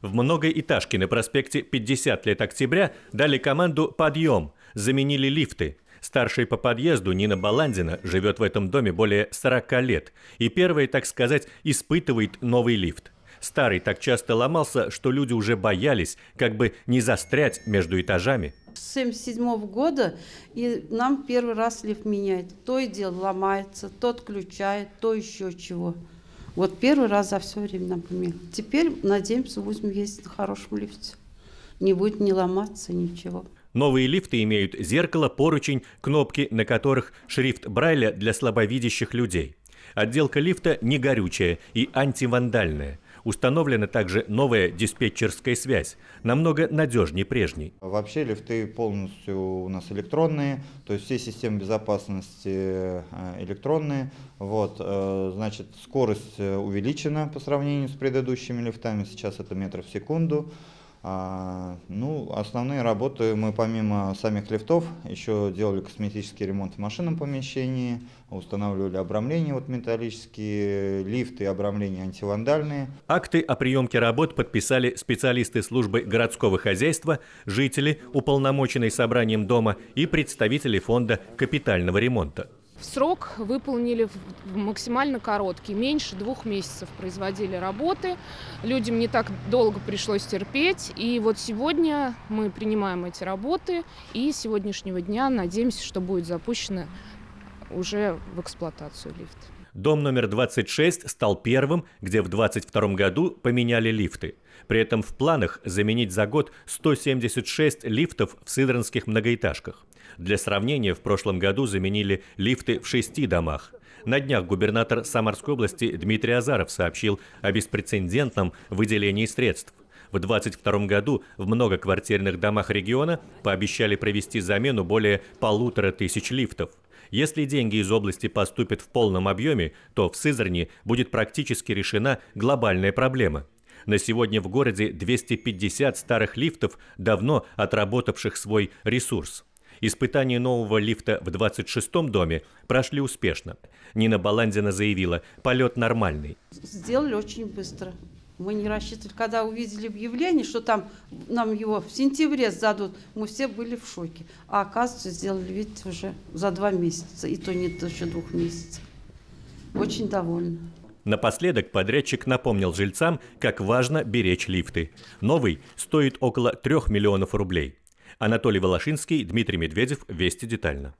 В многоэтажке на проспекте 50 лет октября дали команду «Подъем», заменили лифты. Старшей по подъезду Нина Баландина живет в этом доме более 40 лет и первая, так сказать, испытывает новый лифт. Старый так часто ломался, что люди уже боялись, как бы не застрять между этажами. С 1977 года и нам первый раз лифт меняет. То и дело ломается, то отключает, то еще чего. Вот первый раз за все время нам помимо. Теперь, надеемся, будем ездить на хорошем лифте. Не будет не ломаться ничего. Новые лифты имеют зеркало, поручень, кнопки, на которых шрифт Брайля для слабовидящих людей. Отделка лифта не горючая и антивандальная – Установлена также новая диспетчерская связь, намного надежнее прежней. Вообще лифты полностью у нас электронные, то есть все системы безопасности э, электронные. Вот, э, значит, скорость э, увеличена по сравнению с предыдущими лифтами, сейчас это метров в секунду. А, ну, основные работы мы помимо самих лифтов еще делали косметический ремонт в машинном помещении, устанавливали обрамление вот металлические, лифты и обрамления антивандальные. Акты о приемке работ подписали специалисты службы городского хозяйства, жители, уполномоченные собранием дома и представители фонда капитального ремонта. В Срок выполнили максимально короткий, меньше двух месяцев производили работы. Людям не так долго пришлось терпеть. И вот сегодня мы принимаем эти работы. И с сегодняшнего дня надеемся, что будет запущено уже в эксплуатацию лифт. Дом номер 26 стал первым, где в 22 году поменяли лифты. При этом в планах заменить за год 176 лифтов в сыдранских многоэтажках. Для сравнения, в прошлом году заменили лифты в шести домах. На днях губернатор Самарской области Дмитрий Азаров сообщил о беспрецедентном выделении средств. В 2022 году в многоквартирных домах региона пообещали провести замену более полутора тысяч лифтов – если деньги из области поступят в полном объеме, то в Сызрани будет практически решена глобальная проблема. На сегодня в городе 250 старых лифтов, давно отработавших свой ресурс. Испытания нового лифта в 26-м доме прошли успешно. Нина Баландина заявила, полет нормальный. Сделали очень быстро. Мы не рассчитывали, когда увидели объявление, что там нам его в сентябре сдадут, мы все были в шоке. А оказывается, сделали, ведь уже за два месяца, и то не даже двух месяцев. Очень довольна. Напоследок подрядчик напомнил жильцам, как важно беречь лифты. Новый стоит около 3 миллионов рублей. Анатолий Волошинский, Дмитрий Медведев, Вести детально.